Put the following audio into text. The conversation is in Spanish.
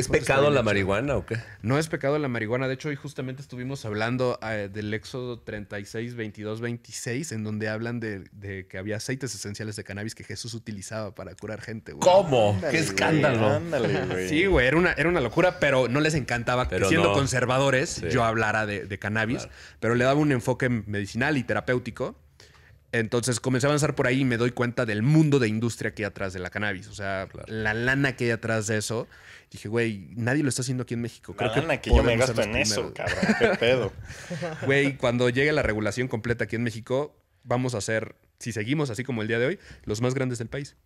es pecado la marihuana o qué? No es pecado la marihuana. De hecho, hoy justamente estuvimos hablando eh, del Éxodo 36, 22, 26, en donde hablan de, que había aceites esenciales de cannabis que Jesús utilizaba para curar gente, ¿Cómo? ¡Qué escándalo! Sí, güey, era una, era una locura, pero no les encantaba que siendo conservadores yo hablara de, cannabis, pero le daba un enfoque medicinal y terapéutico. Entonces comencé a avanzar por ahí y me doy cuenta del mundo de industria que hay atrás de la cannabis. O sea, la lana que hay atrás de eso. Dije, güey, nadie lo está haciendo aquí en México. Creo que que, yo me gasto en eso, cabrón. ¿Qué pedo? Güey, cuando llegue la regulación completa aquí en México, vamos a ser, si seguimos así como el día de hoy, los más grandes del país.